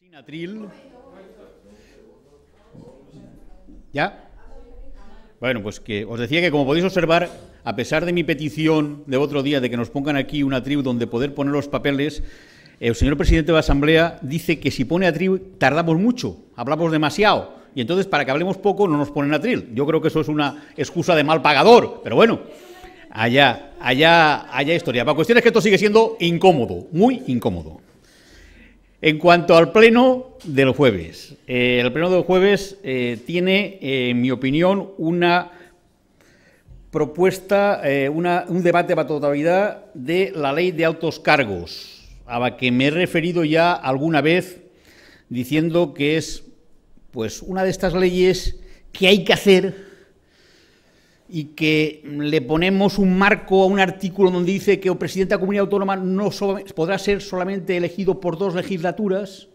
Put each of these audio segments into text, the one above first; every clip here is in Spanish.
Sin atril. ¿Ya? Bueno, pues que os decía que como podéis observar, a pesar de mi petición de otro día de que nos pongan aquí una tribu donde poder poner los papeles, el señor presidente de la Asamblea dice que si pone atril tardamos mucho, hablamos demasiado. Y entonces para que hablemos poco no nos ponen atril. Yo creo que eso es una excusa de mal pagador, pero bueno, allá, allá, allá historia. La cuestión es que esto sigue siendo incómodo, muy incómodo. En cuanto al pleno del jueves, eh, el pleno del jueves eh, tiene, eh, en mi opinión, una propuesta, un debate para totalidad de la ley de altos cargos, a la que me he referido ya alguna vez diciendo que es pues una de estas leyes que hay que hacer y que le ponemos un marco a un artículo donde dice que el presidente de la comunidad autónoma no podrá ser solamente elegido por dos legislaturas,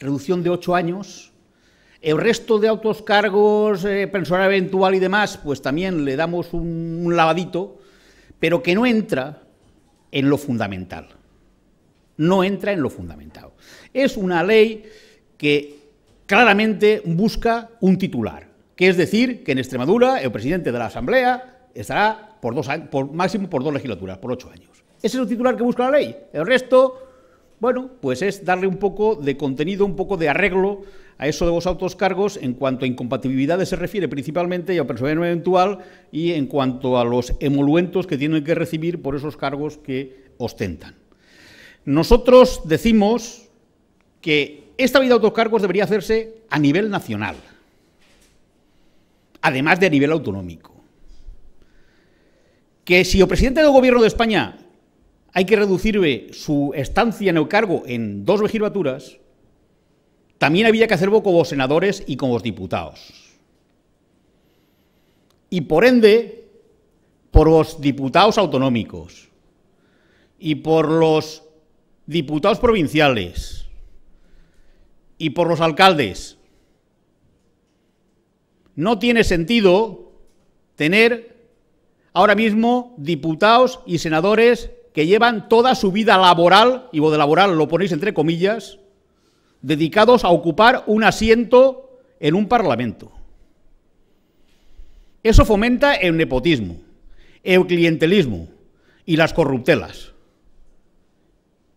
reducción de ocho años. El resto de autos cargos, eh, eventual y demás, pues también le damos un, un lavadito, pero que no entra en lo fundamental. No entra en lo fundamental. Es una ley que claramente busca un titular que es decir que en Extremadura el presidente de la Asamblea estará por dos, por, máximo por dos legislaturas, por ocho años. Ese es el titular que busca la ley. El resto, bueno, pues es darle un poco de contenido, un poco de arreglo a eso de los autos cargos en cuanto a incompatibilidades se refiere principalmente y a personal eventual y en cuanto a los emoluentos que tienen que recibir por esos cargos que ostentan. Nosotros decimos que esta vida de autos cargos debería hacerse a nivel nacional además de a nivel autonómico. Que si el presidente del Gobierno de España hay que reducir su estancia en el cargo en dos legislaturas, también había que hacerlo con los senadores y con los diputados. Y por ende, por los diputados autonómicos y por los diputados provinciales y por los alcaldes no tiene sentido tener ahora mismo diputados y senadores que llevan toda su vida laboral, y vos de laboral lo ponéis entre comillas, dedicados a ocupar un asiento en un parlamento. Eso fomenta el nepotismo, el clientelismo y las corruptelas.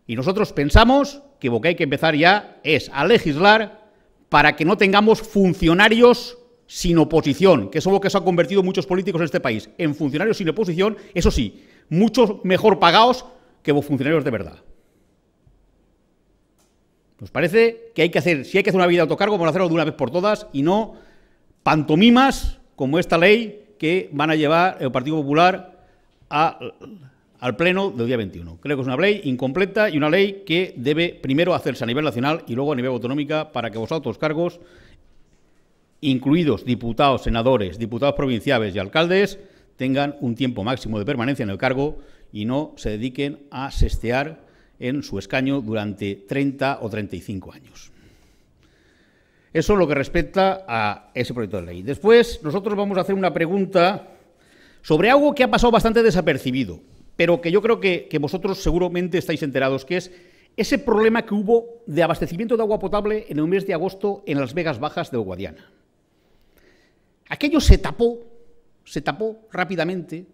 Y nosotros pensamos que lo que hay que empezar ya es a legislar para que no tengamos funcionarios sin oposición, que es lo que se han convertido muchos políticos en este país, en funcionarios sin oposición, eso sí, muchos mejor pagados que funcionarios de verdad. Nos parece que hay que hacer, si hay que hacer una vida de autocargo, vamos a hacerlo de una vez por todas y no pantomimas como esta ley que van a llevar el Partido Popular al Pleno del día 21. Creo que es una ley incompleta y una ley que debe primero hacerse a nivel nacional y luego a nivel autonómica para que los cargos cargos incluidos diputados, senadores, diputados provinciales y alcaldes, tengan un tiempo máximo de permanencia en el cargo y no se dediquen a sestear en su escaño durante 30 o 35 años. Eso es lo que respecta a ese proyecto de ley. Después, nosotros vamos a hacer una pregunta sobre algo que ha pasado bastante desapercibido, pero que yo creo que, que vosotros seguramente estáis enterados, que es ese problema que hubo de abastecimiento de agua potable en el mes de agosto en las Vegas Bajas de Guadiana. Aquello se tapó, se tapó rápidamente.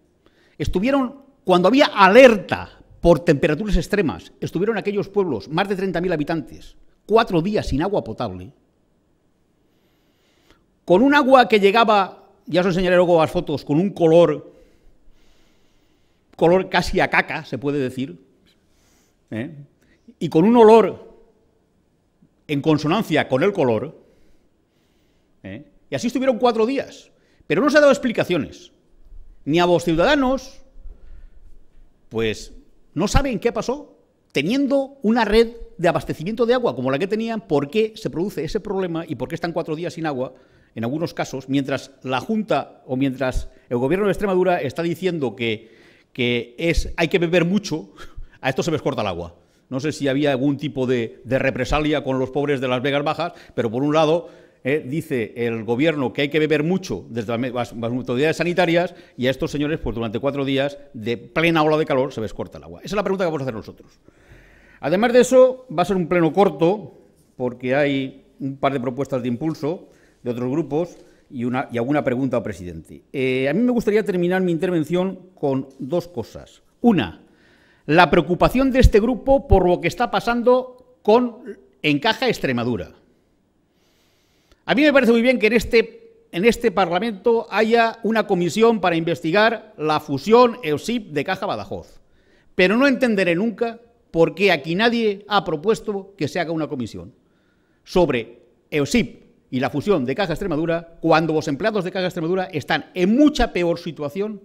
Estuvieron, cuando había alerta por temperaturas extremas, estuvieron aquellos pueblos, más de 30.000 habitantes, cuatro días sin agua potable, con un agua que llegaba, ya os enseñaré luego las fotos, con un color, color casi a caca, se puede decir, ¿eh? y con un olor en consonancia con el color, ¿eh? Y así estuvieron cuatro días. Pero no se ha dado explicaciones. Ni a vos, ciudadanos, pues no saben qué pasó. Teniendo una red de abastecimiento de agua como la que tenían, ¿por qué se produce ese problema y por qué están cuatro días sin agua? En algunos casos, mientras la Junta o mientras el gobierno de Extremadura está diciendo que, que es, hay que beber mucho, a esto se les corta el agua. No sé si había algún tipo de, de represalia con los pobres de las Vegas Bajas, pero por un lado ¿eh? dice el gobierno que hay que beber mucho desde las, autoridades sanitarias y a estos señores, pues durante cuatro días de plena ola de calor se les corta el agua. Esa es la pregunta que vamos a hacer nosotros. Además de eso, va a ser un pleno corto, porque hay un par de propuestas de impulso de otros grupos y, una, alguna pregunta al presidente. Eh, a mí me gustaría terminar mi intervención con dos cosas. Una, la preocupación de este grupo por lo que está pasando con Encaja Extremadura. A mí me parece muy bien que en este, en este Parlamento haya una comisión para investigar la fusión EOSIP de Caja Badajoz, pero no entenderé nunca por qué aquí nadie ha propuesto que se haga una comisión sobre EOSIP y la fusión de Caja Extremadura cuando los empleados de Caja Extremadura están en mucha peor situación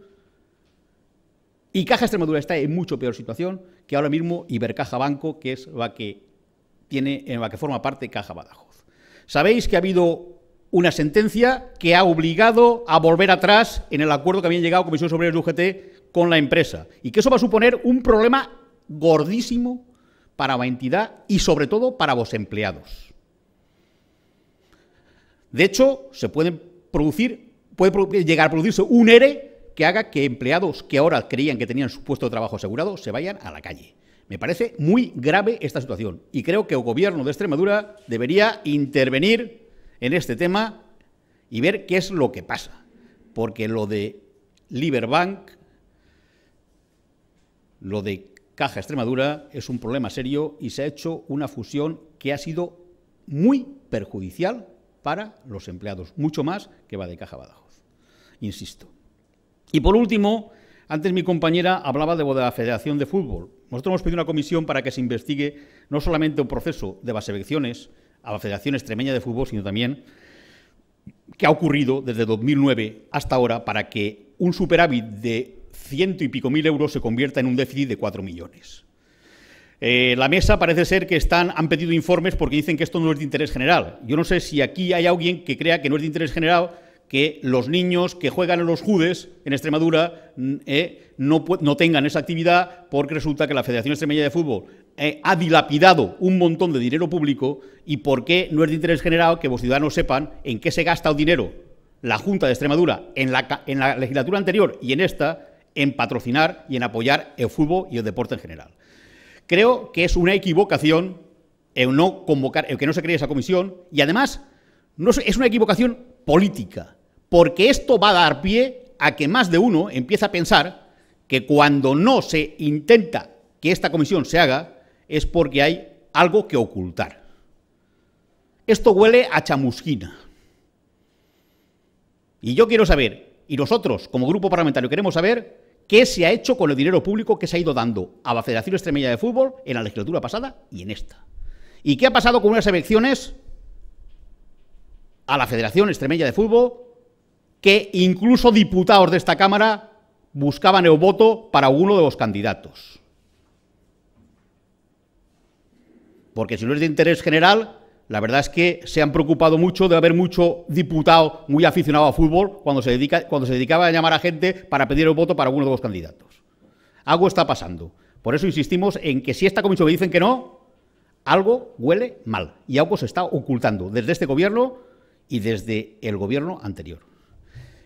y Caja Extremadura está en mucho peor situación que ahora mismo Ibercaja Banco, que es la que tiene en la que forma parte Caja Badajoz. Sabéis que ha habido una sentencia que ha obligado a volver atrás en el acuerdo que habían llegado Comisión sobre el UGT con la empresa. Y que eso va a suponer un problema gordísimo para la entidad y sobre todo para vos empleados. De hecho, se pueden producir, puede llegar a producirse un ERE que haga que empleados que ahora creían que tenían su puesto de trabajo asegurado se vayan a la calle. Me parece muy grave esta situación y creo que el gobierno de Extremadura debería intervenir en este tema y ver qué es lo que pasa. Porque lo de Liberbank, lo de Caja Extremadura es un problema serio y se ha hecho una fusión que ha sido muy perjudicial para los empleados, mucho más que va de Caja Badajoz, insisto. Y por último, antes mi compañera hablaba de la Federación de Fútbol. Nosotros hemos pedido una comisión para que se investigue no solamente un proceso de las elecciones a la Federación Extremeña de Fútbol, sino también qué ha ocurrido desde 2009 hasta ahora para que un superávit de ciento y pico mil euros se convierta en un déficit de cuatro millones. Eh, la mesa parece ser que están, han pedido informes porque dicen que esto no es de interés general. Yo no sé si aquí hay alguien que crea que no es de interés general que los niños que juegan en los judes en Extremadura eh, no, tengan esa actividad porque resulta que la Federación Extremeña de Fútbol eh, ha dilapidado un montón de dinero público y porque no es de interés general que los ciudadanos sepan en qué se gasta el dinero la Junta de Extremadura en la, legislatura anterior y en esta en patrocinar y en apoyar el fútbol y el deporte en general. Creo que es una equivocación el no convocar, que no se cree esa comisión y además es una equivocación política porque esto va a dar pie a que más de uno empiece a pensar que cuando no se intenta que esta comisión se haga es porque hay algo que ocultar. Esto huele a chamusquina. Y yo quiero saber, y nosotros como grupo parlamentario queremos saber, qué se ha hecho con el dinero público que se ha ido dando a la Federación Extremeña de Fútbol en la legislatura pasada y en esta. ¿Y qué ha pasado con unas elecciones a la Federación Extremeña de Fútbol que incluso diputados de esta Cámara buscaban el voto para uno de los candidatos. Porque si no es de interés general, la verdad es que se han preocupado mucho de haber mucho diputado muy aficionado a fútbol cuando se, dedicaba a llamar a gente para pedir el voto para uno de los candidatos. Algo está pasando. Por eso insistimos en que si esta comisión me dicen que no, algo huele mal y algo se está ocultando desde este gobierno y desde el gobierno anterior.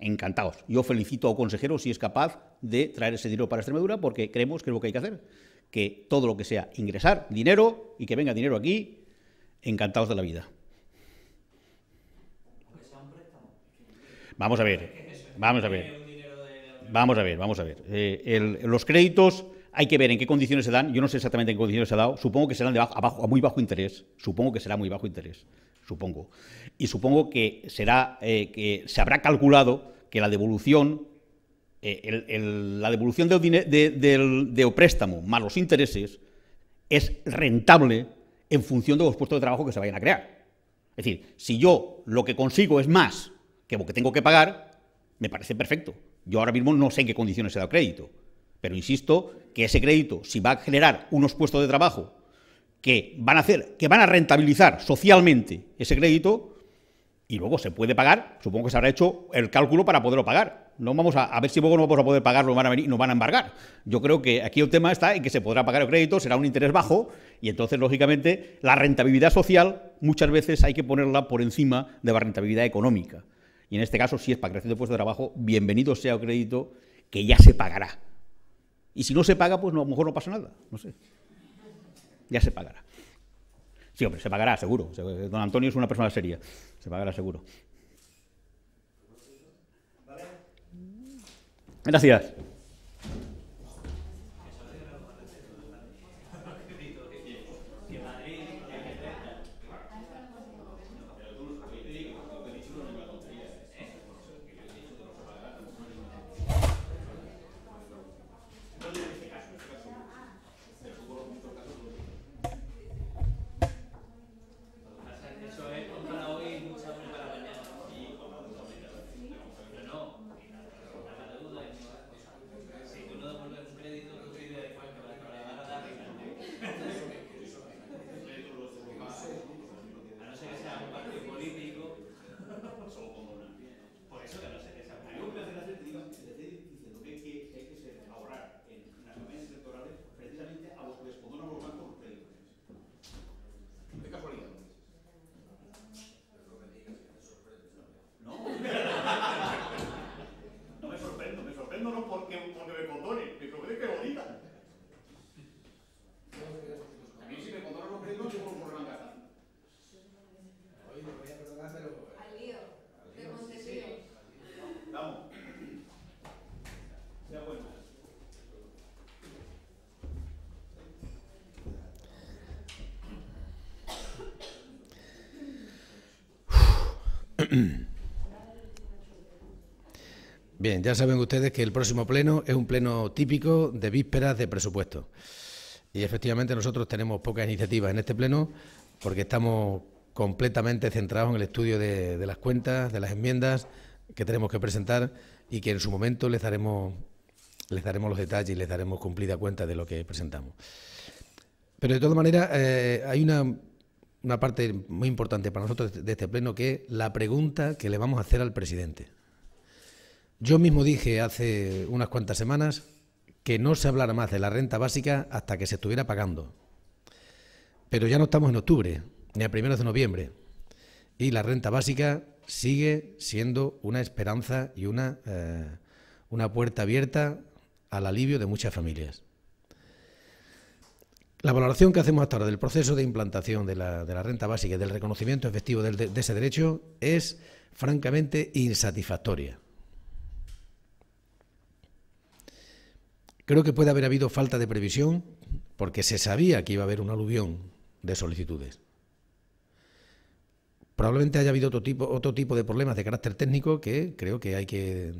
encantados. Yo felicito al consejero si es capaz de traer ese dinero para Extremadura porque creemos que es lo que hay que hacer, que todo lo que sea ingresar dinero y que venga dinero aquí, encantados de la vida. Vamos a ver, vamos a ver, vamos a ver, vamos a ver. Eh, los créditos hay que ver en qué condiciones se dan. Yo no sé exactamente en qué condiciones se ha dado. Supongo que serán de a muy bajo interés. Supongo que será muy bajo interés supongo. Y supongo que será eh, que se habrá calculado que la devolución, eh, la devolución de, de, de, préstamo más los intereses es rentable en función de los puestos de trabajo que se vayan a crear. Es decir, si yo lo que consigo es más que lo que tengo que pagar, me parece perfecto. Yo ahora mismo no sé en qué condiciones se da crédito, pero insisto que ese crédito, si va a generar unos puestos de trabajo que van a hacer, que van a rentabilizar socialmente ese crédito y luego se puede pagar, supongo que se habrá hecho el cálculo para poderlo pagar. No vamos a, ver si luego no vamos a poder pagarlo, van nos van a embargar. Yo creo que aquí el tema está en que se podrá pagar el crédito, será un interés bajo y entonces, lógicamente, la rentabilidad social muchas veces hay que ponerla por encima de la rentabilidad económica. Y en este caso, si es para crecer de puestos de trabajo, bienvenido sea el crédito que ya se pagará. Y si no se paga, pues a lo mejor no pasa nada, no sé ya se pagará. Sí, hombre, se pagará, seguro. Don Antonio es una persona seria. Se pagará, seguro. Gracias. Bien, ya saben ustedes que el próximo pleno es un pleno típico de vísperas de presupuesto. Y efectivamente nosotros tenemos pocas iniciativas en este pleno porque estamos completamente centrados en el estudio de, las cuentas, de las enmiendas que tenemos que presentar y que en su momento les daremos, los detalles y les daremos cumplida cuenta de lo que presentamos. Pero de todas maneras, eh, hay una una parte muy importante para nosotros de este pleno, que es la pregunta que le vamos a hacer al presidente. Yo mismo dije hace unas cuantas semanas que no se hablara más de la renta básica hasta que se estuviera pagando. Pero ya no estamos en octubre, ni a primeros de noviembre. Y la renta básica sigue siendo una esperanza y una, eh, una puerta abierta al alivio de muchas familias. La valoración que hacemos hasta ahora del proceso de implantación de la, renta básica y del reconocimiento efectivo de, ese derecho es francamente insatisfactoria. Creo que puede haber habido falta de previsión porque se sabía que iba a haber un aluvión de solicitudes. Probablemente haya habido otro tipo, otro tipo de problemas de carácter técnico que creo que hay que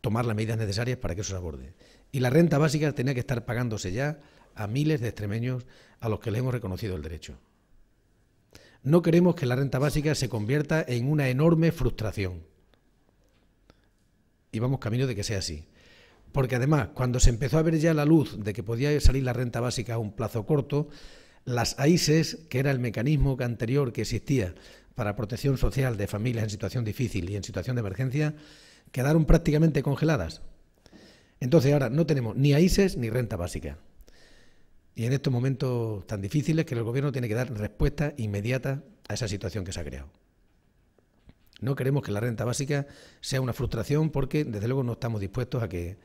tomar las medidas necesarias para que eso se aborde. Y la renta básica tenía que estar pagándose ya a miles de extremeños a los que le hemos reconocido el derecho. No queremos que la renta básica se convierta en una enorme frustración. Y vamos camino de que sea así. Porque además, cuando se empezó a ver ya la luz de que podía salir la renta básica a un plazo corto, las AISES, que era el mecanismo anterior que existía para protección social de familias en situación difícil y en situación de emergencia, quedaron prácticamente congeladas. Entonces ahora no tenemos ni AISES ni renta básica. Y en estos momentos tan difíciles que el gobierno tiene que dar respuesta inmediata a esa situación que se ha creado. No queremos que la renta básica sea una frustración porque, desde luego, no estamos dispuestos a que,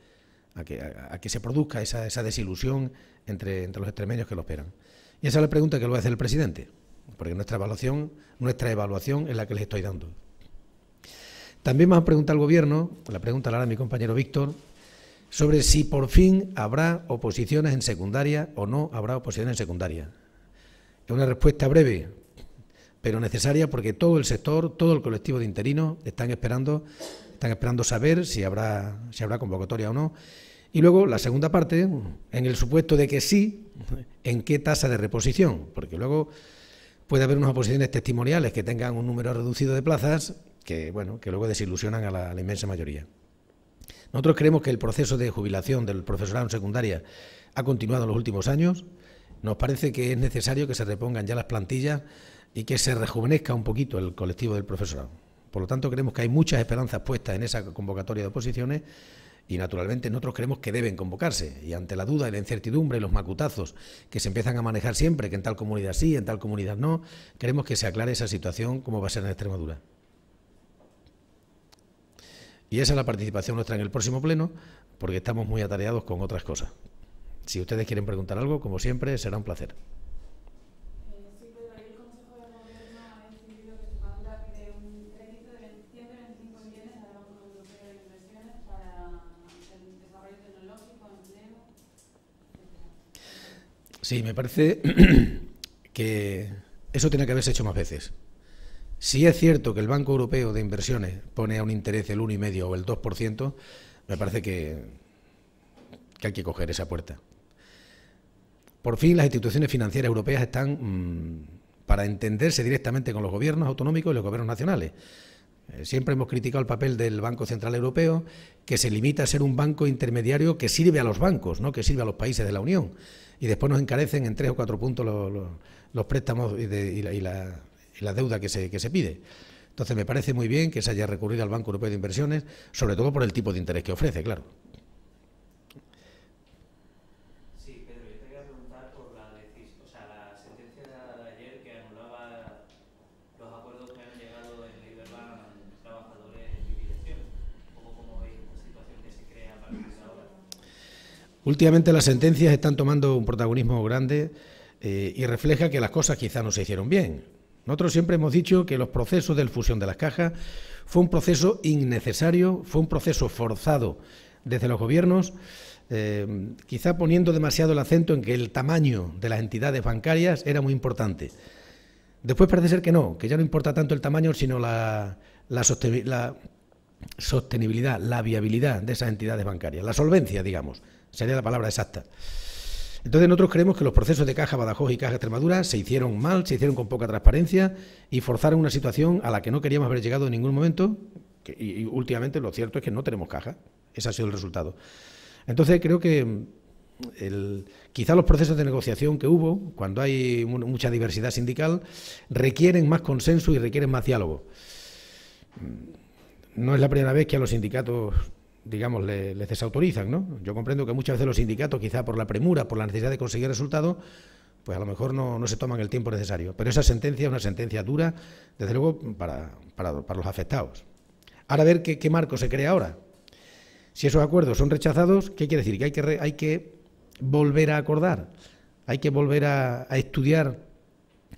a que, se produzca esa, esa desilusión entre, entre, los extremeños que lo esperan. Y esa es la pregunta que lo va a hacer el presidente, porque nuestra evaluación, nuestra evaluación es la que les estoy dando. También me a preguntado al gobierno, la pregunta la hará mi compañero Víctor, sobre si por fin habrá oposiciones en secundaria o no habrá oposiciones en secundaria. Es una respuesta breve, pero necesaria porque todo el sector, todo el colectivo de interinos están esperando, están esperando saber si habrá, si habrá convocatoria o no. Y luego la segunda parte, en el supuesto de que sí, en qué tasa de reposición, porque luego puede haber unas oposiciones testimoniales que tengan un número reducido de plazas que, bueno, que luego desilusionan a la inmensa mayoría. Nosotros creemos que el proceso de jubilación del profesorado en secundaria ha continuado en los últimos años. Nos parece que es necesario que se repongan ya las plantillas y que se rejuvenezca un poquito el colectivo del profesorado. Por lo tanto, creemos que hay muchas esperanzas puestas en esa convocatoria de oposiciones y, naturalmente, nosotros creemos que deben convocarse. Y ante la duda y la incertidumbre y los macutazos que se empiezan a manejar siempre, que en tal comunidad sí, en tal comunidad no, queremos que se aclare esa situación como va a ser en Extremadura. Y esa es la participación nuestra en el próximo pleno, porque estamos muy atareados con otras cosas. Si ustedes quieren preguntar algo, como siempre, será un placer. Sí, me parece que eso tiene que haberse hecho más veces. Si es cierto que el Banco Europeo de Inversiones pone a un interés el 1,5 o el 2%, me parece que, hay que coger esa puerta. Por fin, las instituciones financieras europeas están mm, para entenderse directamente con los gobiernos autonómicos y los gobiernos nacionales. Eh, siempre hemos criticado el papel del Banco Central Europeo, que se limita a ser un banco intermediario que sirve a los bancos, no que sirve a los países de la Unión. Y después nos encarecen en tres o cuatro puntos los, préstamos y la, y la deuda que se, pide. Entonces, me parece muy bien que se haya recurrido al Banco Europeo de Inversiones, sobre todo por el tipo de interés que ofrece, claro. Sí, Pedro, yo te quería preguntar por la, o sea, la sentencia de ayer que anulaba los acuerdos que han llegado en Liberland trabajadores y direcciones. ¿Cómo es la situación que se crea para partir de ahora? Últimamente las sentencias están tomando un protagonismo grande eh, y refleja que las cosas quizá no se hicieron bien. Nosotros siempre hemos dicho que los procesos de fusión de las cajas fue un proceso innecesario, fue un proceso forzado desde los gobiernos, eh, quizá poniendo demasiado el acento en que el tamaño de las entidades bancarias era muy importante. Después parece ser que no, que ya no importa tanto el tamaño, sino la sostenibilidad, la viabilidad de esas entidades bancarias, la solvencia, digamos, sería la palabra exacta. Entonces nosotros creemos que los procesos de Caja Badajoz y Caja Extremadura se hicieron mal, se hicieron con poca transparencia y forzaron una situación a la que no queríamos haber llegado en ningún momento y, últimamente lo cierto es que no tenemos caja. Ese ha sido el resultado. Entonces creo que mm, quizá los procesos de negociación que hubo, cuando hay mucha diversidad sindical, requieren más consenso y requieren más diálogo. Mm, no es la primera vez que a los sindicatos digamos, les desautorizan, ¿no? Yo comprendo que muchas veces los sindicatos, quizá por la premura, por la necesidad de conseguir resultados, pues a lo mejor no, se toman el tiempo necesario. Pero esa sentencia es una sentencia dura, desde luego, para, para, los afectados. Ahora a ver qué, marco se crea ahora. Si esos acuerdos son rechazados, ¿qué quiere decir? Que hay que, hay que volver a acordar, hay que volver a estudiar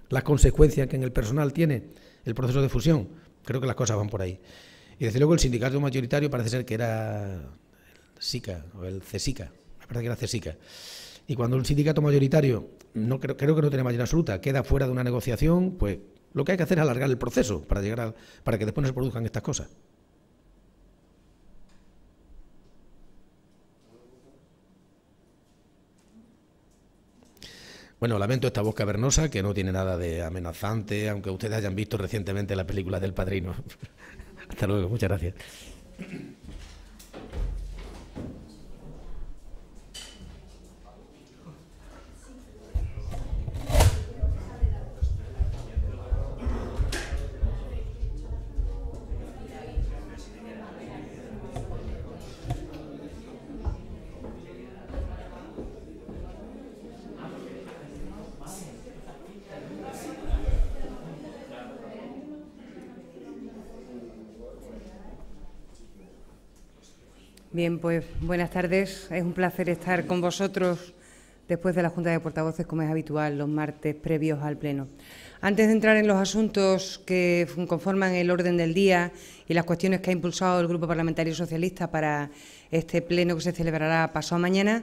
las consecuencias que en el personal tiene el proceso de fusión. Creo que las cosas van por ahí. Y desde luego el sindicato mayoritario parece ser que era el SICA o el CESICA, me parece que era CESICA. Y cuando un sindicato mayoritario, no creo, que no tiene mayoría absoluta, queda fuera de una negociación, pues lo que hay que hacer es alargar el proceso para, llegar para que después no se produzcan estas cosas. Bueno, lamento esta voz cavernosa que no tiene nada de amenazante, aunque ustedes hayan visto recientemente la película del padrino. Hasta luego, muchas gracias. pues buenas tardes. Es un placer estar con vosotros después de la Junta de Portavoces, como es habitual, los martes previos al Pleno. Antes de entrar en los asuntos que conforman el orden del día y las cuestiones que ha impulsado el Grupo Parlamentario Socialista para este Pleno que se celebrará pasado mañana,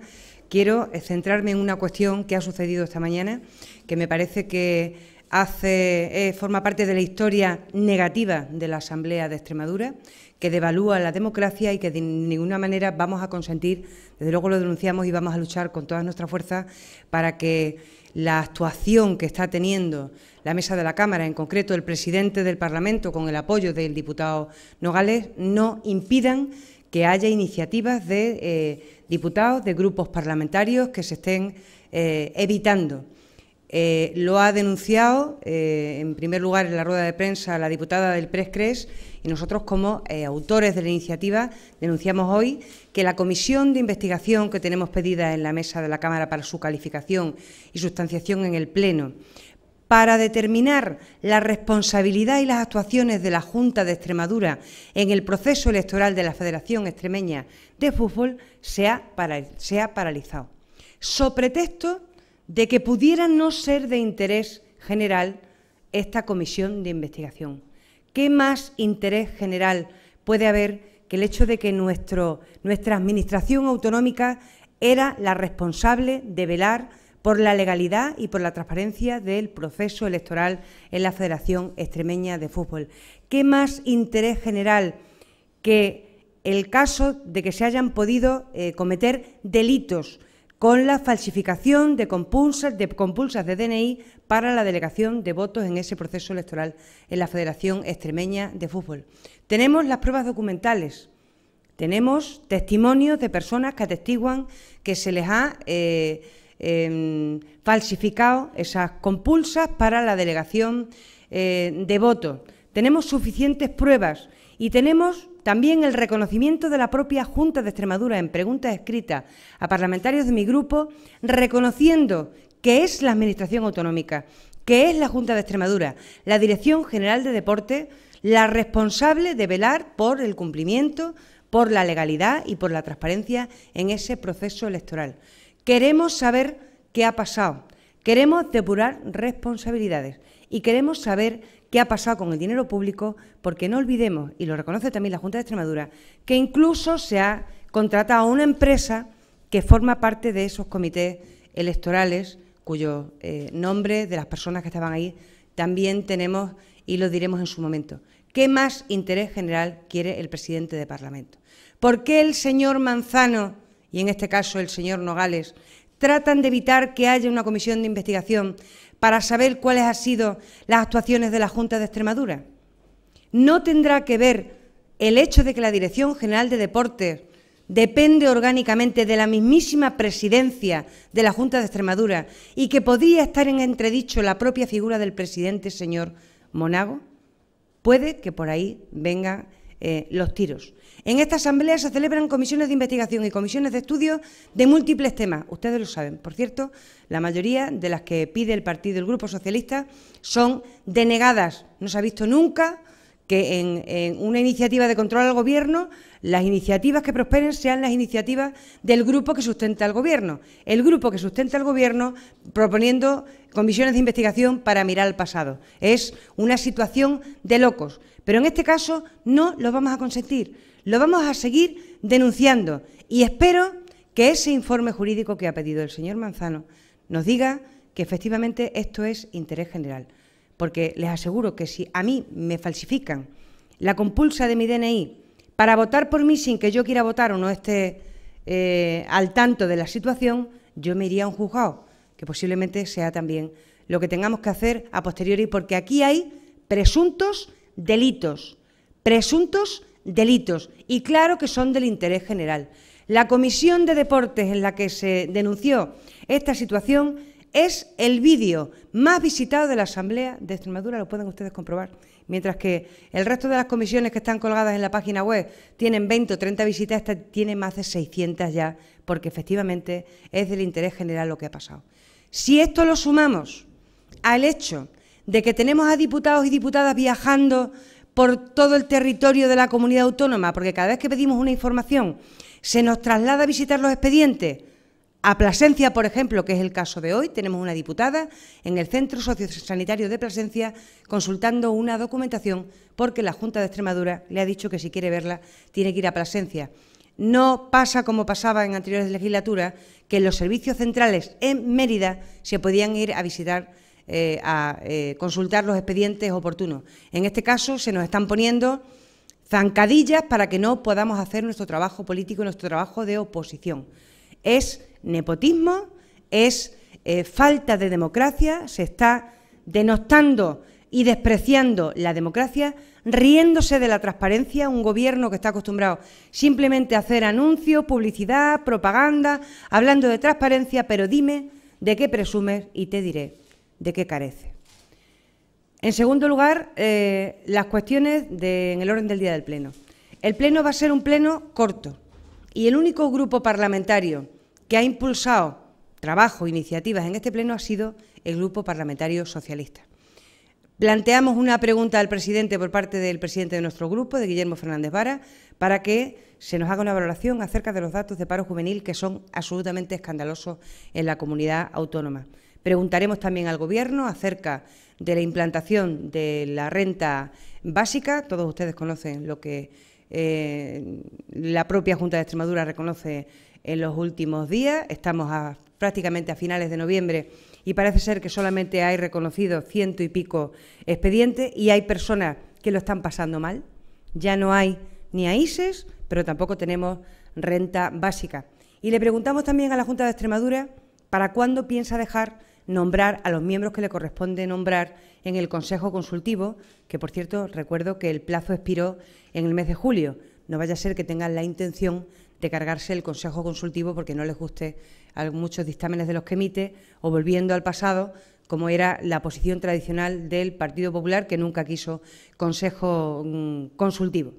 quiero centrarme en una cuestión que ha sucedido esta mañana, que me parece que hace, eh, forma parte de la historia negativa de la Asamblea de Extremadura, que devalúa la democracia y que de ninguna manera vamos a consentir, desde luego lo denunciamos y vamos a luchar con todas nuestras fuerzas para que la actuación que está teniendo la mesa de la Cámara, en concreto el presidente del Parlamento, con el apoyo del diputado Nogales, no impidan que haya iniciativas de eh, diputados, de grupos parlamentarios que se estén eh, evitando eh, lo ha denunciado, eh, en primer lugar, en la rueda de prensa, la diputada del PRESCRES y nosotros, como eh, autores de la iniciativa, denunciamos hoy que la comisión de investigación que tenemos pedida en la mesa de la Cámara para su calificación y sustanciación en el Pleno para determinar la responsabilidad y las actuaciones de la Junta de Extremadura en el proceso electoral de la Federación Extremeña de Fútbol se ha, paralizado. Sobre pretexto de que pudiera no ser de interés general esta comisión de investigación. ¿Qué más interés general puede haber que el hecho de que nuestra Administración autonómica era la responsable de velar por la legalidad y por la transparencia del proceso electoral en la Federación Extremeña de Fútbol? ¿Qué más interés general que el caso de que se hayan podido eh, cometer delitos con la falsificación de compulsas, de de DNI para la delegación de votos en ese proceso electoral en la Federación Extremeña de Fútbol. Tenemos las pruebas documentales, tenemos testimonios de personas que atestiguan que se les ha eh, em, falsificado esas compulsas para la delegación eh, de votos. Tenemos suficientes pruebas y tenemos también el reconocimiento de la propia Junta de Extremadura en preguntas escritas a parlamentarios de mi grupo, reconociendo que es la Administración Autonómica, que es la Junta de Extremadura, la Dirección General de Deporte, la responsable de velar por el cumplimiento, por la legalidad y por la transparencia en ese proceso electoral. Queremos saber qué ha pasado, queremos depurar responsabilidades y queremos saber qué ha pasado con el dinero público, porque no olvidemos, y lo reconoce también la Junta de Extremadura, que incluso se ha contratado a una empresa que forma parte de esos comités electorales, cuyo eh, nombre de las personas que estaban ahí también tenemos y lo diremos en su momento. ¿Qué más interés general quiere el presidente de Parlamento? ¿Por qué el señor Manzano, y en este caso el señor Nogales, tratan de evitar que haya una comisión de investigación para saber cuáles han sido las actuaciones de la Junta de Extremadura. No tendrá que ver el hecho de que la Dirección General de Deportes depende orgánicamente de la mismísima presidencia de la Junta de Extremadura y que podía estar en entredicho la propia figura del presidente, señor Monago, puede que por ahí venga… Eh, los tiros. En esta asamblea se celebran comisiones de investigación y comisiones de estudio de múltiples temas. Ustedes lo saben. Por cierto, la mayoría de las que pide el partido del Grupo Socialista son denegadas. No se ha visto nunca que en, una iniciativa de control al gobierno, las iniciativas que prosperen sean las iniciativas del grupo que sustenta al gobierno. El grupo que sustenta al gobierno proponiendo comisiones de investigación para mirar al pasado. Es una situación de locos. Pero en este caso no lo vamos a consentir. Lo vamos a seguir denunciando. Y espero que ese informe jurídico que ha pedido el señor Manzano nos diga que efectivamente esto es interés general porque les aseguro que si a mí me falsifican la compulsa de mi DNI para votar por mí sin que yo quiera votar o no esté eh, al tanto de la situación, yo me iría a un juzgado, que posiblemente sea también lo que tengamos que hacer a posteriori, porque aquí hay presuntos delitos, presuntos delitos, y claro que son del interés general. La comisión de deportes en la que se denunció esta situación es el vídeo más visitado de la Asamblea de Extremadura, lo pueden ustedes comprobar. Mientras que el resto de las comisiones que están colgadas en la página web tienen 20 o 30 visitas, esta tiene más de 600 ya, porque efectivamente es del interés general lo que ha pasado. Si esto lo sumamos al hecho de que tenemos a diputados y diputadas viajando por todo el territorio de la comunidad autónoma, porque cada vez que pedimos una información se nos traslada a visitar los expedientes, a Plasencia, por ejemplo, que es el caso de hoy, tenemos una diputada en el Centro Sociosanitario de Plasencia consultando una documentación porque la Junta de Extremadura le ha dicho que si quiere verla tiene que ir a Plasencia. No pasa como pasaba en anteriores legislaturas, que los servicios centrales en Mérida se podían ir a visitar, eh, a eh, consultar los expedientes oportunos. En este caso se nos están poniendo zancadillas para que no podamos hacer nuestro trabajo político, nuestro trabajo de oposición. Es nepotismo, es eh, falta de democracia, se está denostando y despreciando la democracia, riéndose de la transparencia, un gobierno que está acostumbrado simplemente a hacer anuncios, publicidad, propaganda, hablando de transparencia, pero dime de qué presumes y te diré de qué carece. En segundo lugar, eh, las cuestiones en el orden del día del Pleno. El Pleno va a ser un Pleno corto y el único grupo parlamentario que ha impulsado trabajo, e iniciativas en este Pleno ha sido el Grupo Parlamentario Socialista. Planteamos una pregunta al presidente por parte del presidente de nuestro grupo, de Guillermo Fernández Vara, para que se nos haga una valoración acerca de los datos de paro juvenil que son absolutamente escandalosos en la comunidad autónoma. Preguntaremos también al Gobierno acerca de la implantación de la renta básica. Todos ustedes conocen lo que eh, la propia Junta de Extremadura reconoce en los últimos días. Estamos prácticamente a finales de noviembre y parece ser que solamente hay reconocido ciento y pico expedientes y hay personas que lo están pasando mal. Ya no hay ni AISES, e pero tampoco tenemos renta básica. Y le preguntamos también a la Junta de Extremadura para cuándo piensa dejar nombrar a los miembros que le corresponde nombrar en el Consejo Consultivo, que por cierto recuerdo que el plazo expiró en el mes de julio. No vaya a ser que tengan la intención de cargarse el Consejo Consultivo porque no les guste a muchos dictámenes de los que emite, o volviendo al pasado, como era la posición tradicional del Partido Popular, que nunca quiso Consejo mm, Consultivo.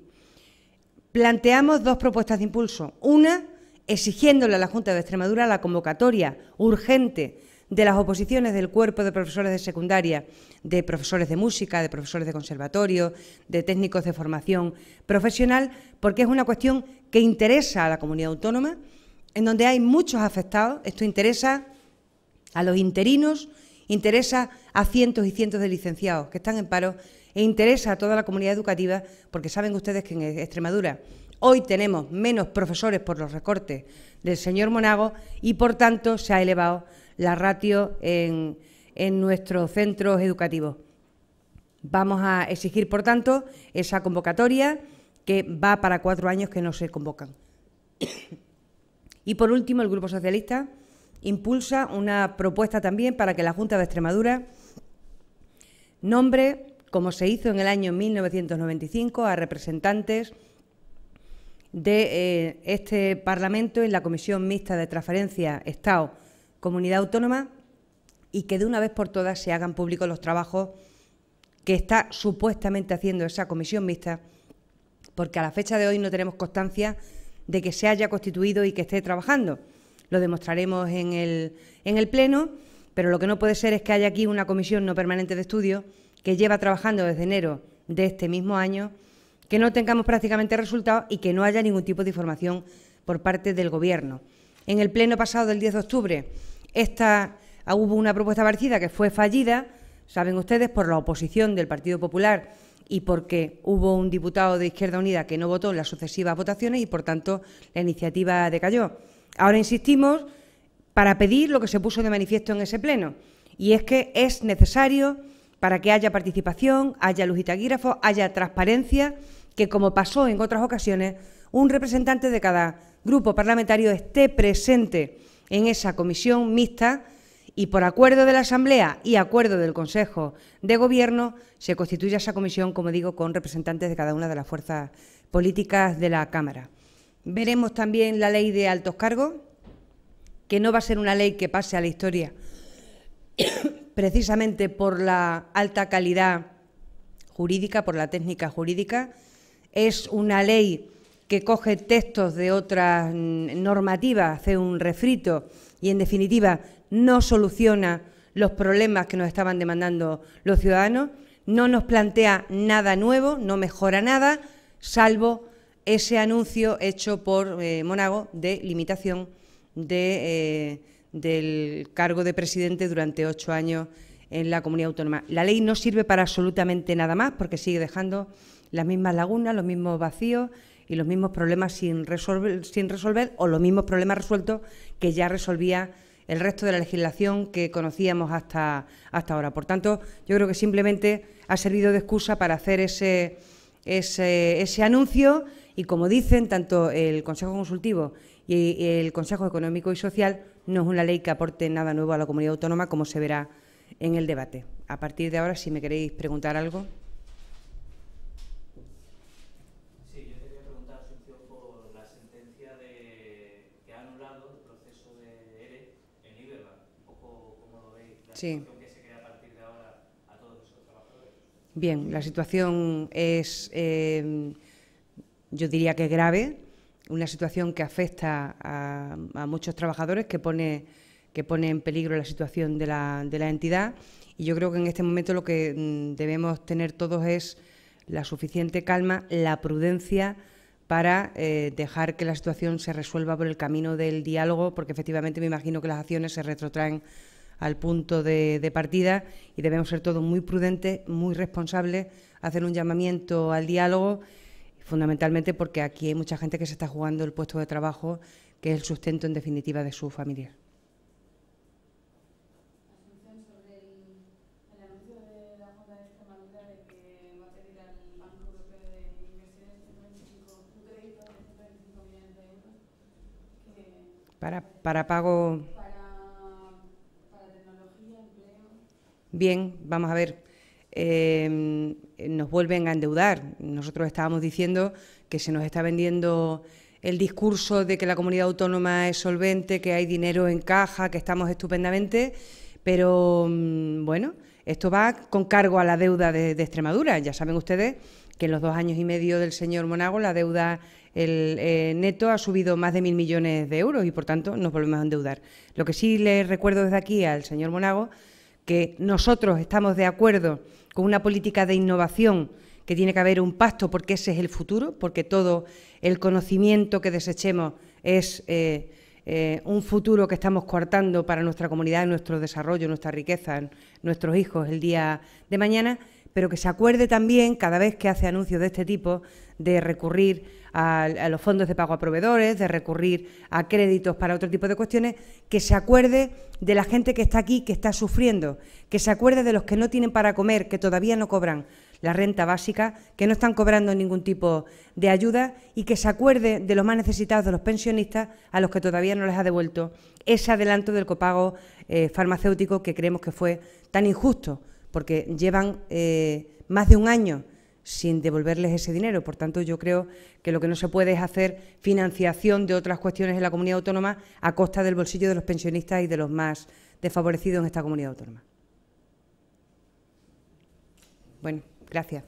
Planteamos dos propuestas de impulso. Una, exigiéndole a la Junta de Extremadura la convocatoria urgente de las oposiciones del cuerpo de profesores de secundaria, de profesores de música, de profesores de conservatorio, de técnicos de formación profesional, porque es una cuestión que interesa a la comunidad autónoma, en donde hay muchos afectados. Esto interesa a los interinos, interesa a cientos y cientos de licenciados que están en paro e interesa a toda la comunidad educativa, porque saben ustedes que en Extremadura Hoy tenemos menos profesores por los recortes del señor Monago y, por tanto, se ha elevado la ratio en, nuestros centros educativos. Vamos a exigir, por tanto, esa convocatoria que va para cuatro años que no se convocan. y por último, el Grupo Socialista impulsa una propuesta también para que la Junta de Extremadura nombre, como se hizo en el año 1995, a representantes de eh, este Parlamento en la Comisión Mixta de Transferencia Estado comunidad autónoma y que de una vez por todas se hagan públicos los trabajos que está supuestamente haciendo esa comisión mixta, porque a la fecha de hoy no tenemos constancia de que se haya constituido y que esté trabajando. Lo demostraremos en el, en el Pleno, pero lo que no puede ser es que haya aquí una comisión no permanente de estudio que lleva trabajando desde enero de este mismo año, que no tengamos prácticamente resultados y que no haya ningún tipo de información por parte del Gobierno. En el Pleno pasado del 10 de octubre esta ah, hubo una propuesta parecida que fue fallida, saben ustedes, por la oposición del Partido Popular y porque hubo un diputado de Izquierda Unida que no votó en las sucesivas votaciones y, por tanto, la iniciativa decayó. Ahora insistimos para pedir lo que se puso de manifiesto en ese pleno, y es que es necesario para que haya participación, haya luz y haya transparencia, que como pasó en otras ocasiones, un representante de cada grupo parlamentario esté presente en esa comisión mixta y por acuerdo de la Asamblea y acuerdo del Consejo de Gobierno se constituye esa comisión, como digo, con representantes de cada una de las fuerzas políticas de la Cámara. Veremos también la ley de altos cargos, que no va a ser una ley que pase a la historia precisamente por la alta calidad jurídica, por la técnica jurídica. Es una ley que coge textos de otras normativas, hace un refrito y, en definitiva, no soluciona los problemas que nos estaban demandando los ciudadanos, no nos plantea nada nuevo, no mejora nada, salvo ese anuncio hecho por eh, Monago de limitación de, eh, del cargo de presidente durante ocho años en la comunidad autónoma. La ley no sirve para absolutamente nada más porque sigue dejando las mismas lagunas, los mismos vacíos y los mismos problemas sin resolver, sin resolver o los mismos problemas resueltos que ya resolvía el resto de la legislación que conocíamos hasta, hasta ahora. Por tanto, yo creo que simplemente ha servido de excusa para hacer ese, ese, ese anuncio y, como dicen tanto el Consejo Consultivo y el Consejo Económico y Social, no es una ley que aporte nada nuevo a la comunidad autónoma, como se verá en el debate. A partir de ahora, si me queréis preguntar algo. Sí. Bien, la situación es, em, yo diría que grave, una situación que afecta a, muchos trabajadores, que pone, que pone en peligro la situación de la, entidad. Y yo creo que en este momento lo que mm, debemos tener todos es la suficiente calma, la prudencia para eh, dejar que la situación se resuelva por el camino del diálogo, porque efectivamente me imagino que las acciones se retrotraen al punto de, partida y debemos ser todos muy prudentes, muy responsables, hacer un llamamiento al diálogo, fundamentalmente porque aquí hay mucha gente que se está jugando el puesto de trabajo, que es el sustento en definitiva de su familia. Para, para, pago bien, vamos a ver, eh, nos vuelven a endeudar. Nosotros estábamos diciendo que se nos está vendiendo el discurso de que la comunidad autónoma es solvente, que hay dinero en caja, que estamos estupendamente, pero mm, bueno, esto va con cargo a la deuda de, Extremadura. Ya saben ustedes que en los dos años y medio del señor Monago la deuda el, eh, neto ha subido más de mil millones de euros y por tanto nos volvemos a endeudar. Lo que sí le recuerdo desde aquí al señor Monago que nosotros estamos de acuerdo con una política de innovación, que tiene que haber un pacto porque ese es el futuro, porque todo el conocimiento que desechemos es eh, eh, un futuro que estamos cortando para nuestra comunidad, nuestro desarrollo, nuestra riqueza, nuestros hijos el día de mañana pero que se acuerde también, cada vez que hace anuncios de este tipo, de recurrir a, los fondos de pago a proveedores, de recurrir a créditos para otro tipo de cuestiones, que se acuerde de la gente que está aquí, que está sufriendo, que se acuerde de los que no tienen para comer, que todavía no cobran la renta básica, que no están cobrando ningún tipo de ayuda y que se acuerde de los más necesitados, de los pensionistas, a los que todavía no les ha devuelto ese adelanto del copago eh, farmacéutico que creemos que fue tan injusto porque llevan eh, más de un año sin devolverles ese dinero. Por tanto, yo creo que lo que no se puede es hacer financiación de otras cuestiones en la comunidad autónoma a costa del bolsillo de los pensionistas y de los más desfavorecidos en esta comunidad autónoma. Bueno, gracias.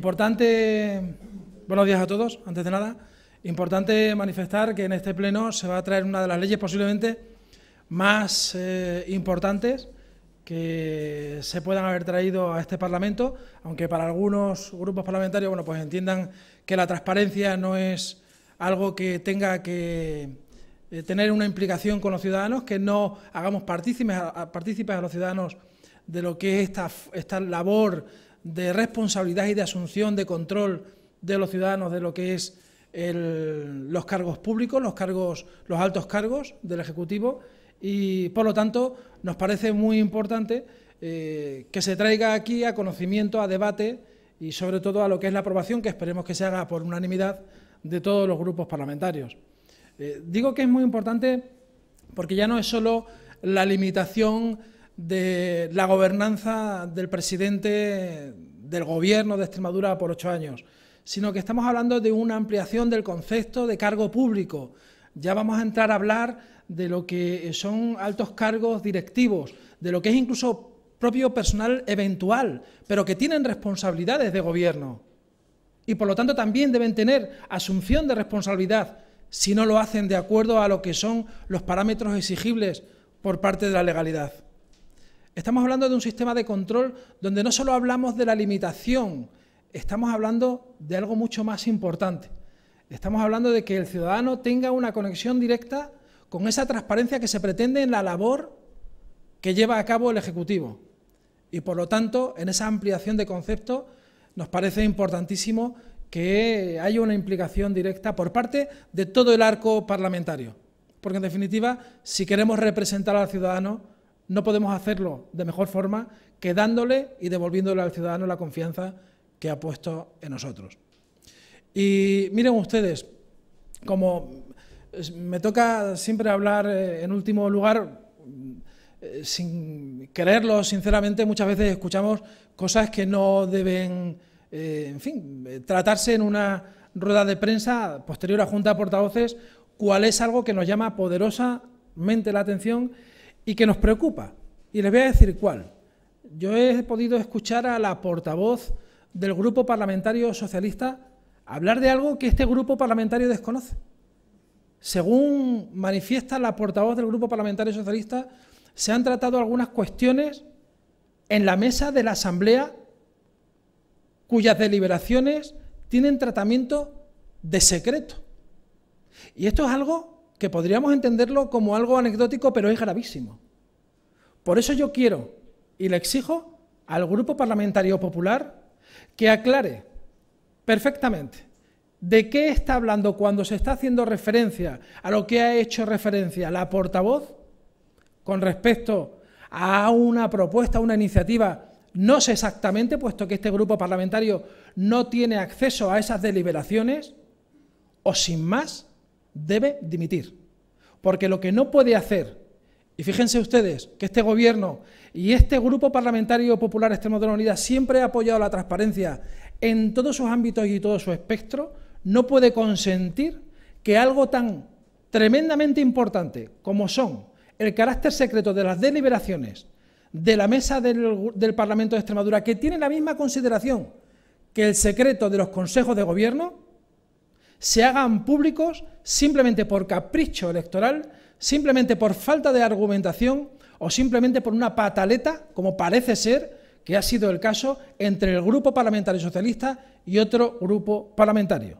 Importante, buenos días a todos, antes de nada, importante manifestar que en este pleno se va a traer una de las leyes posiblemente más eh, importantes que se puedan haber traído a este Parlamento, aunque para algunos grupos parlamentarios bueno, pues entiendan que la transparencia no es algo que tenga que eh, tener una implicación con los ciudadanos, que no hagamos partícipes a, los ciudadanos de lo que es esta, esta labor de responsabilidad y de asunción de control de los ciudadanos de lo que es los cargos públicos, los cargos, los altos cargos del Ejecutivo y por lo tanto nos parece muy importante eh, que se traiga aquí a conocimiento, a debate y sobre todo a lo que es la aprobación que esperemos que se haga por unanimidad de todos los grupos parlamentarios. Eh, digo que es muy importante porque ya no es solo la limitación de la gobernanza del presidente del gobierno de Extremadura por ocho años, sino que estamos hablando de una ampliación del concepto de cargo público. Ya vamos a entrar a hablar de lo que son altos cargos directivos, de lo que es incluso propio personal eventual, pero que tienen responsabilidades de gobierno y por lo tanto también deben tener asunción de responsabilidad si no lo hacen de acuerdo a lo que son los parámetros exigibles por parte de la legalidad. Estamos hablando de un sistema de control donde no solo hablamos de la limitación, estamos hablando de algo mucho más importante. Estamos hablando de que el ciudadano tenga una conexión directa con esa transparencia que se pretende en la labor que lleva a cabo el Ejecutivo. Y por lo tanto, en esa ampliación de conceptos, nos parece importantísimo que haya una implicación directa por parte de todo el arco parlamentario. Porque en definitiva, si queremos representar al ciudadano, no podemos hacerlo de mejor forma que dándole y devolviéndole al ciudadano la confianza que ha puesto en nosotros. Y miren ustedes, como eh, me toca siempre hablar eh, en último lugar, eh, sin quererlo, sinceramente, muchas veces escuchamos cosas que no deben, en fin, tratarse en una rueda de prensa posterior a Junta de Portavoces, cuál es algo que nos llama poderosamente la atención y que nos preocupa. Y les voy a decir cuál. Yo he podido escuchar a la portavoz del Grupo Parlamentario Socialista hablar de algo que este Grupo Parlamentario desconoce. Según manifiesta la portavoz del Grupo Parlamentario Socialista, se han tratado algunas cuestiones en la mesa de la Asamblea cuyas deliberaciones tienen tratamiento de secreto. Y esto es algo que podríamos entenderlo como algo anecdótico, pero es gravísimo. Por eso yo quiero y le exijo al Grupo Parlamentario Popular que aclare perfectamente de qué está hablando cuando se está haciendo referencia a lo que ha hecho referencia la portavoz con respecto a una propuesta, una iniciativa, no sé exactamente, puesto que este grupo parlamentario no tiene acceso a esas deliberaciones, o sin más, debe dimitir. Porque lo que no puede hacer, y fíjense ustedes que este gobierno y este grupo parlamentario popular extremo de la unidad siempre ha apoyado la transparencia en todos sus ámbitos y todo su espectro, no puede consentir que algo tan tremendamente importante como son el carácter secreto de las deliberaciones de la mesa del Parlamento de Extremadura, que tiene la misma consideración que el secreto de los consejos de gobierno, se hagan públicos simplemente por capricho electoral, simplemente por falta de argumentación o simplemente por una pataleta, como parece ser que ha sido el caso entre el Grupo Parlamentario Socialista y otro grupo parlamentario.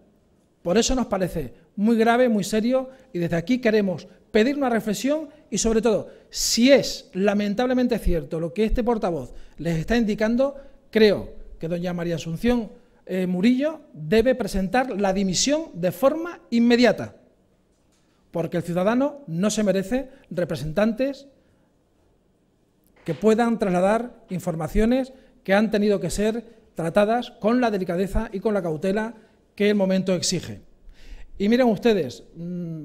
Por eso nos parece muy grave, muy serio, y desde aquí queremos pedir una reflexión y sobre todo, si es lamentablemente cierto lo que este portavoz les está indicando, creo que doña María Asunción eh, Murillo debe presentar la dimisión de forma inmediata, porque el ciudadano no se merece representantes que puedan trasladar informaciones que han tenido que ser tratadas con la delicadeza y con la cautela que el momento exige. Y miren ustedes, mm,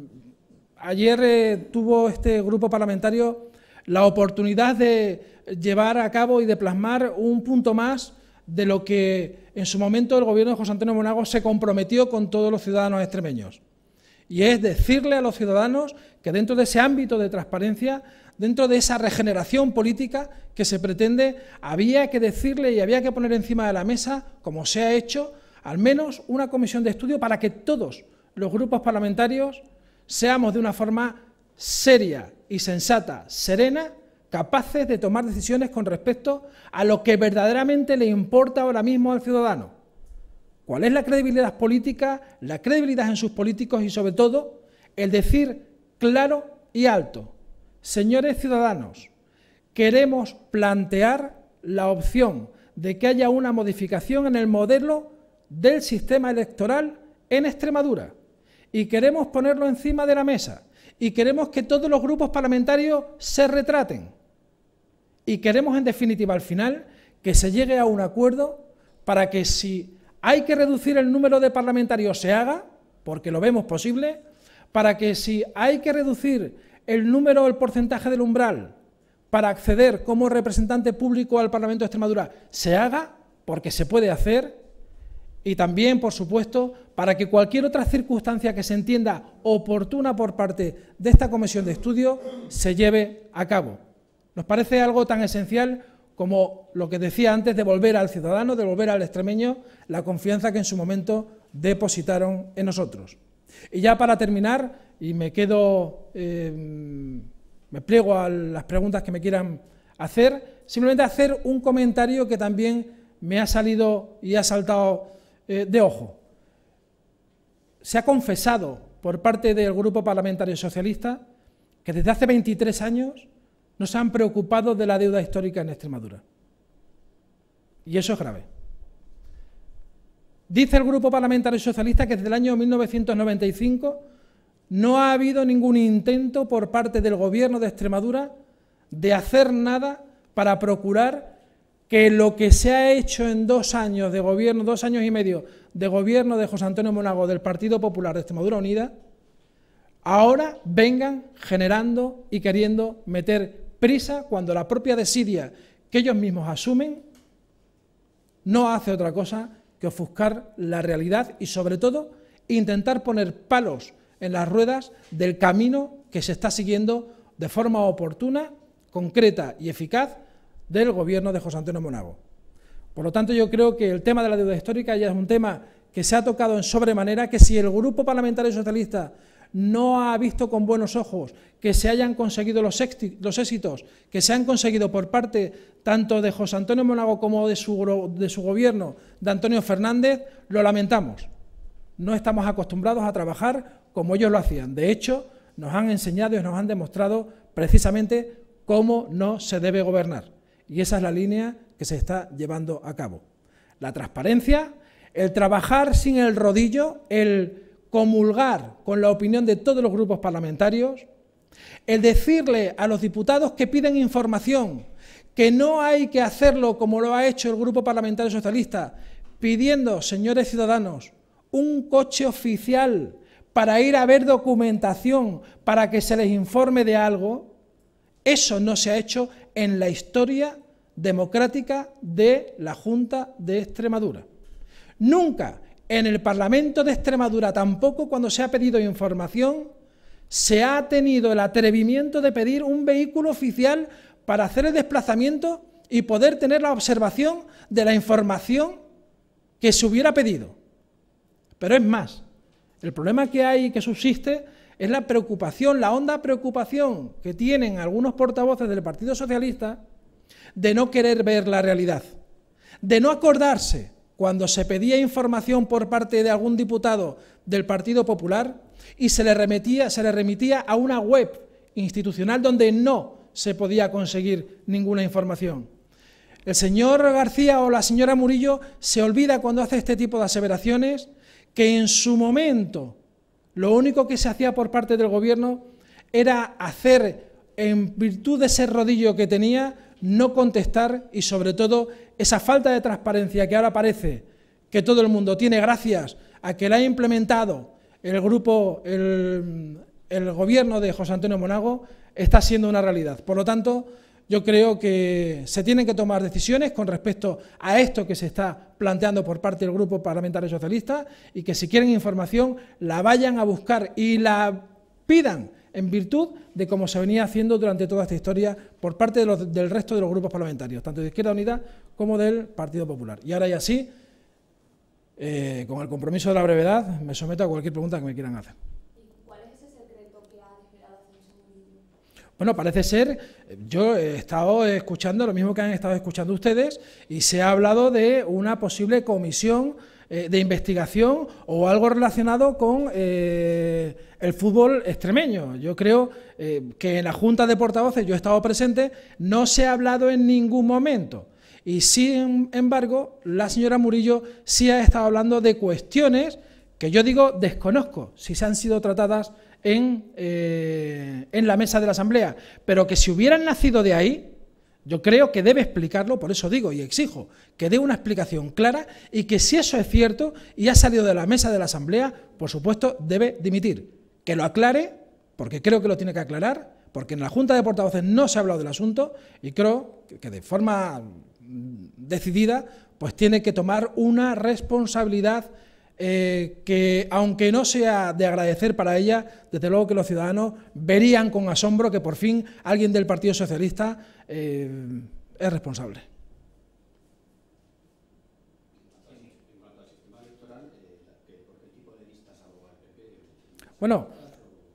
ayer eh, tuvo este grupo parlamentario la oportunidad de llevar a cabo y de plasmar un punto más de lo que en su momento el gobierno de José Antonio Monago se comprometió con todos los ciudadanos extremeños. Y es decirle a los ciudadanos que dentro de ese ámbito de transparencia, dentro de esa regeneración política que se pretende, había que decirle y había que poner encima de la mesa, como se ha hecho, al menos una comisión de estudio para que todos los grupos parlamentarios seamos de una forma seria y sensata, serena, capaces de tomar decisiones con respecto a lo que verdaderamente le importa ahora mismo al ciudadano. ¿Cuál es la credibilidad política, la credibilidad en sus políticos y sobre todo el decir claro y alto, señores ciudadanos, queremos plantear la opción de que haya una modificación en el modelo del sistema electoral en Extremadura y queremos ponerlo encima de la mesa y queremos que todos los grupos parlamentarios se retraten. Y queremos en definitiva al final que se llegue a un acuerdo para que si hay que reducir el número de parlamentarios se haga, porque lo vemos posible, para que si hay que reducir el número o el porcentaje del umbral para acceder como representante público al Parlamento de Extremadura se haga, porque se puede hacer, y también, por supuesto, para que cualquier otra circunstancia que se entienda oportuna por parte de esta comisión de estudio se lleve a cabo. Nos parece algo tan esencial como lo que decía antes, de volver al ciudadano, devolver al extremeño la confianza que en su momento depositaron en nosotros. Y ya para terminar, y me quedo, eh, me pliego a las preguntas que me quieran hacer, simplemente hacer un comentario que también me ha salido y ha saltado eh, de ojo. Se ha confesado por parte del Grupo Parlamentario Socialista que desde hace 23 años no se han preocupado de la deuda histórica en Extremadura. Y eso es grave. Dice el Grupo Parlamentario Socialista que desde el año 1995 no ha habido ningún intento por parte del Gobierno de Extremadura de hacer nada para procurar que lo que se ha hecho en dos años de gobierno, dos años y medio de gobierno de José Antonio Monago del Partido Popular de Extremadura Unida, ahora vengan generando y queriendo meter prisa cuando la propia desidia que ellos mismos asumen no hace otra cosa que ofuscar la realidad y sobre todo intentar poner palos en las ruedas del camino que se está siguiendo de forma oportuna, concreta y eficaz del gobierno de José Antonio Monago. Por lo tanto, yo creo que el tema de la deuda histórica ya es un tema que se ha tocado en sobremanera, que si el Grupo Parlamentario Socialista no ha visto con buenos ojos que se hayan conseguido los, éxitos que se han conseguido por parte tanto de José Antonio Monago como de su, de su gobierno, de Antonio Fernández, lo lamentamos. No estamos acostumbrados a trabajar como ellos lo hacían. De hecho, nos han enseñado y nos han demostrado precisamente cómo no se debe gobernar. Y esa es la línea que se está llevando a cabo. La transparencia, el trabajar sin el rodillo, el comulgar con la opinión de todos los grupos parlamentarios, el decirle a los diputados que piden información, que no hay que hacerlo como lo ha hecho el Grupo Parlamentario Socialista, pidiendo, señores ciudadanos, un coche oficial para ir a ver documentación, para que se les informe de algo, eso no se ha hecho en la historia democrática de la Junta de Extremadura. Nunca en el Parlamento de Extremadura tampoco cuando se ha pedido información se ha tenido el atrevimiento de pedir un vehículo oficial para hacer el desplazamiento y poder tener la observación de la información que se hubiera pedido. Pero es más, el problema que hay y que subsiste es la preocupación, la honda preocupación que tienen algunos portavoces del Partido Socialista de no querer ver la realidad, de no acordarse cuando se pedía información por parte de algún diputado del Partido Popular y se le remitía, se le remitía a una web institucional donde no se podía conseguir ninguna información. El señor García o la señora Murillo se olvida cuando hace este tipo de aseveraciones que en su momento lo único que se hacía por parte del gobierno era hacer, en virtud de ese rodillo que tenía, no contestar y sobre todo esa falta de transparencia que ahora parece que todo el mundo tiene gracias a que la ha implementado el grupo, el, gobierno de José Antonio Monago, está siendo una realidad. Por lo tanto, yo creo que se tienen que tomar decisiones con respecto a esto que se está planteando por parte del Grupo Parlamentario Socialista y que si quieren información la vayan a buscar y la pidan en virtud de cómo se venía haciendo durante toda esta historia por parte del resto de los grupos parlamentarios, tanto de Izquierda Unida como del Partido Popular. Y ahora ya sí, eh, con el compromiso de la brevedad, me someto a cualquier pregunta que me quieran hacer. ¿Cuál es ese secreto que ha Bueno, parece ser, yo he estado escuchando lo mismo que han estado escuchando ustedes y se ha hablado de una posible comisión eh, de investigación o algo relacionado con eh, el fútbol extremeño. Yo creo eh, que en la Junta de Portavoces, yo he estado presente, no se ha hablado en ningún momento. Y sin embargo, la señora Murillo sí ha estado hablando de cuestiones que yo digo desconozco si se han sido tratadas en, en la mesa de la Asamblea, pero que si hubieran nacido de ahí, yo creo que debe explicarlo, por eso digo y exijo, que dé una explicación clara y que si eso es cierto y ha salido de la mesa de la Asamblea, por supuesto, debe dimitir. Que lo aclare, porque creo que lo tiene que aclarar, porque en la Junta de Portavoces no se ha hablado del asunto y creo que de forma decidida, pues tiene que tomar una responsabilidad eh, que aunque no sea de agradecer para ella, desde luego que los ciudadanos verían con asombro que por fin alguien del Partido Socialista eh, es responsable. Bueno,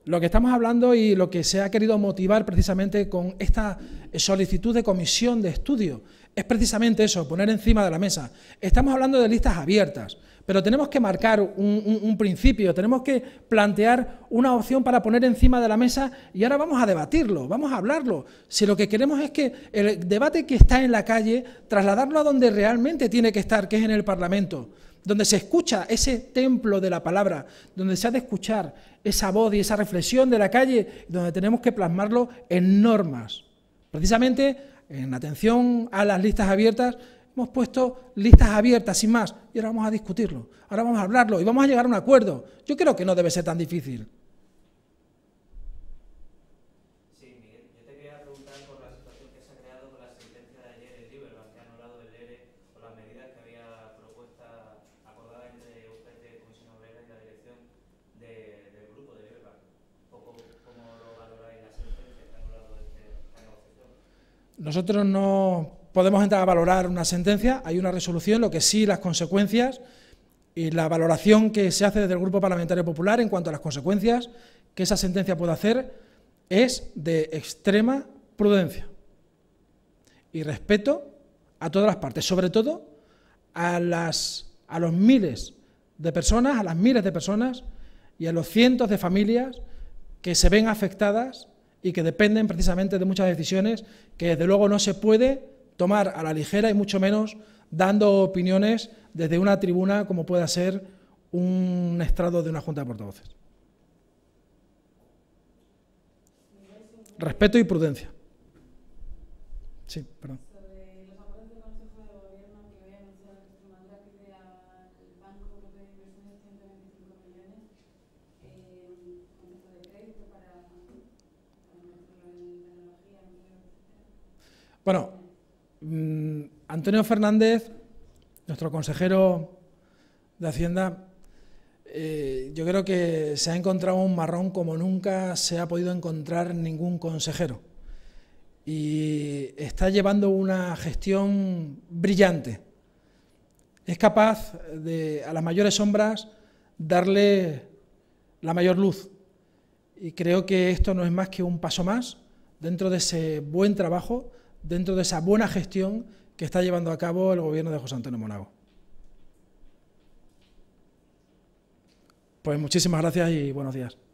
lo que estamos hablando y lo que se ha querido motivar precisamente con esta solicitud de comisión de estudio es precisamente eso, poner encima de la mesa. Estamos hablando de listas abiertas. Pero tenemos que marcar un, principio, tenemos que plantear una opción para poner encima de la mesa y ahora vamos a debatirlo, vamos a hablarlo. Si lo que queremos es que el debate que está en la calle, trasladarlo a donde realmente tiene que estar, que es en el Parlamento, donde se escucha ese templo de la palabra, donde se ha de escuchar esa voz y esa reflexión de la calle, donde tenemos que plasmarlo en normas. Precisamente en atención a las listas abiertas Hemos puesto listas abiertas y más. Y ahora vamos a discutirlo. Ahora vamos a hablarlo y vamos a llegar a un acuerdo. Yo creo que no debe ser tan difícil. Sí, Miguel. Yo te voy a preguntar por la situación que se ha creado con la sentencia de ayer de Librebank, que han hablado del ELE, por las medidas que había propuesta acordada entre usted y la dirección del grupo de Librebank. ¿Cómo lo valoráis la sentencia que han hablado de este, esta negociación? Nosotros no podemos entrar a valorar una sentencia, hay una resolución, lo que sí las consecuencias y la valoración que se hace desde el Grupo Parlamentario Popular en cuanto a las consecuencias que esa sentencia puede hacer es de extrema prudencia y respeto a todas las partes, sobre todo a, las, a los miles de personas, a las miles de personas y a los cientos de familias que se ven afectadas y que dependen precisamente de muchas decisiones que desde luego no se puede Tomar a la ligera y mucho menos dando opiniones desde una tribuna como pueda ser un estrado de una junta de portavoces. Respeto y prudencia. Sí, perdón. Sobre los acuerdos del Consejo de Gobierno, que voy a anunciar que su mandato pide al Banco de Inversiones de 125 millones, ¿con esto de crédito para el metro en tecnología? Bueno. Mm, Antonio Fernández, nuestro consejero de Hacienda, eh, yo creo que se ha encontrado un marrón como nunca se ha podido encontrar ningún consejero. Y está llevando una gestión brillante. Es capaz de, a las mayores sombras, darle la mayor luz. Y creo que esto no es más que un paso más dentro de ese buen trabajo dentro de esa buena gestión que está llevando a cabo el gobierno de José Antonio Monago. Pues muchísimas gracias y buenos días.